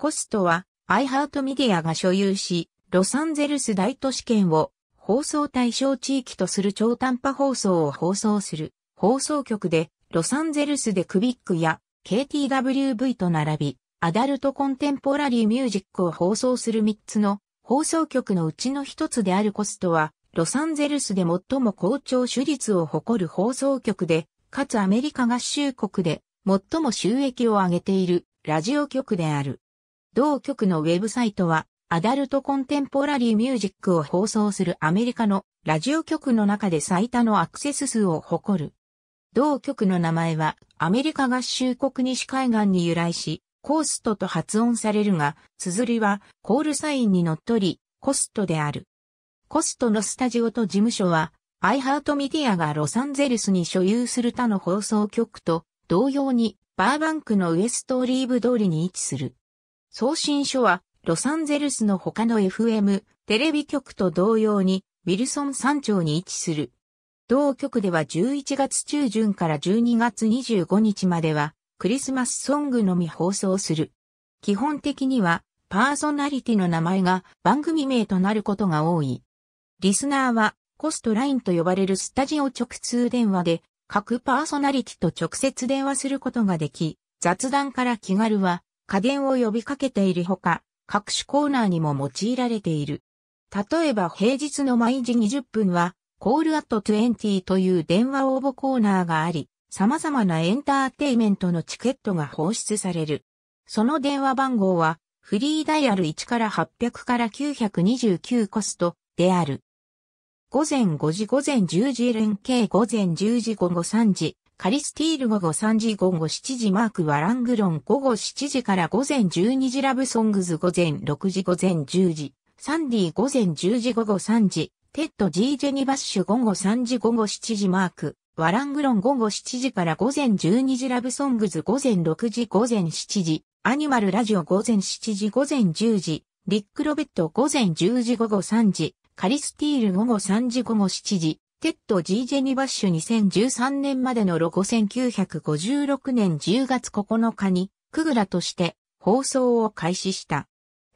コストは、アイハートメディアが所有し、ロサンゼルス大都市圏を放送対象地域とする超短波放送を放送する放送局で、ロサンゼルスでクビックや KTWV と並び、アダルトコンテンポラリーミュージックを放送する3つの放送局のうちの1つであるコストは、ロサンゼルスで最も好調手率を誇る放送局で、かつアメリカ合衆国で最も収益を上げているラジオ局である。同局のウェブサイトは、アダルトコンテンポラリーミュージックを放送するアメリカのラジオ局の中で最多のアクセス数を誇る。同局の名前はアメリカ合衆国西海岸に由来し、コーストと発音されるが、綴りはコールサインにのっとり、コストである。コストのスタジオと事務所は、アイハートメディアがロサンゼルスに所有する他の放送局と同様に、バーバンクのウエストオリーブ通りに位置する。送信書は、ロサンゼルスの他の FM、テレビ局と同様に、ウィルソン山頂に位置する。同局では11月中旬から12月25日までは、クリスマスソングのみ放送する。基本的には、パーソナリティの名前が番組名となることが多い。リスナーは、コストラインと呼ばれるスタジオ直通電話で、各パーソナリティと直接電話することができ、雑談から気軽は、家電を呼びかけているほか、各種コーナーにも用いられている。例えば平日の毎時20分は、コールアット20という電話応募コーナーがあり、様々なエンターテイメントのチケットが放出される。その電話番号は、フリーダイヤル1から800から929コストである。午前5時午前10時連携午前10時午後3時カリスティール午後3時午後7時マークはラングロン午後7時から午前12時ラブソングズ午前6時午前10時、サンディ午前10時午後3時、テッド G ジェニバッシュ午後3時午後7時マーク、ワラングロン午後7時から午前12時ラブソングズ午前6時午前7時、アニマルラジオ午前7時午前10時、リックロベット午前10時午後3時、カリスティール午後3時午後7時、テッド G ジェニバッシュ2013年までのロゴ1956年10月9日に、クグラとして放送を開始した。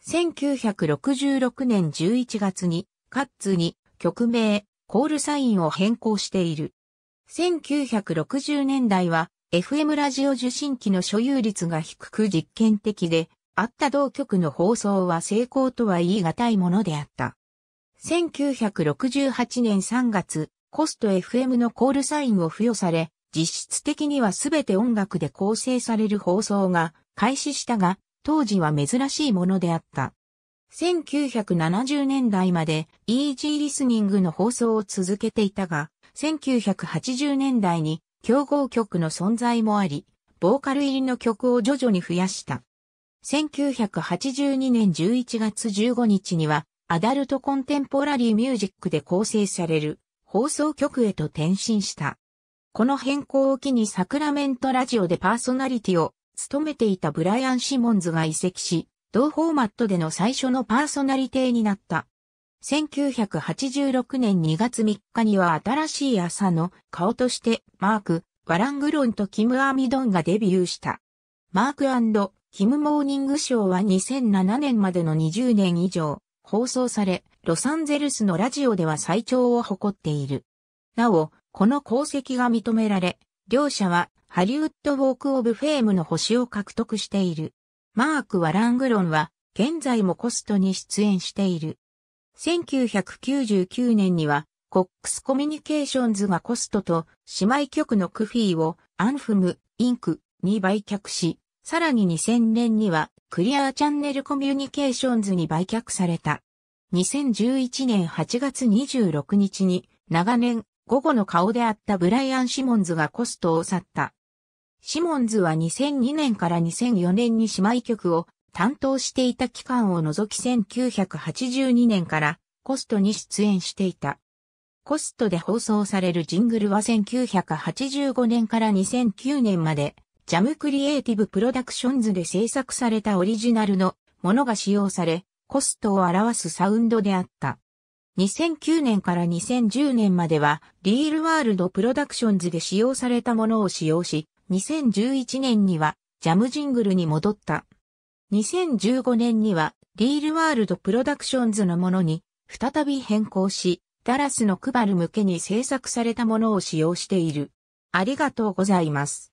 1966年11月に、カッツに曲名、コールサインを変更している。1960年代は、FM ラジオ受信機の所有率が低く実験的で、あった同局の放送は成功とは言い難いものであった。1968年3月、コスト FM のコールサインを付与され、実質的には全て音楽で構成される放送が開始したが、当時は珍しいものであった。1970年代まで EG リスニングの放送を続けていたが、1980年代に競合曲の存在もあり、ボーカル入りの曲を徐々に増やした。1982年11月15日にはアダルトコンテンポラリーミュージックで構成される放送局へと転身した。この変更を機にサクラメントラジオでパーソナリティを務めていたブライアン・シモンズが移籍し、同フォーマットでの最初のパーソナリティになった。1986年2月3日には新しい朝の顔としてマーク、ワラングロンとキム・アーミドンがデビューした。マークキム・モーニングショーは2007年までの20年以上、放送され、ロサンゼルスのラジオでは最長を誇っている。なお、この功績が認められ、両者はハリウッド・ウォーク・オブ・フェームの星を獲得している。マーク・ワラングロンは、現在もコストに出演している。1999年には、コックスコミュニケーションズがコストと姉妹局のクフィーをアンフム、インクに売却し、さらに2000年にはクリアーチャンネルコミュニケーションズに売却された。2011年8月26日に長年午後の顔であったブライアン・シモンズがコストを去った。シモンズは2002年から2004年に姉妹局を担当していた期間を除き1982年からコストに出演していた。コストで放送されるジングルは1985年から2009年までジャムクリエイティブプロダクションズで制作されたオリジナルのものが使用され、コストを表すサウンドであった。2009年から2010年までは、リールワールドプロダクションズで使用されたものを使用し、2011年には、ジャムジングルに戻った。2015年には、リールワールドプロダクションズのものに、再び変更し、ダラスのクバル向けに制作されたものを使用している。ありがとうございます。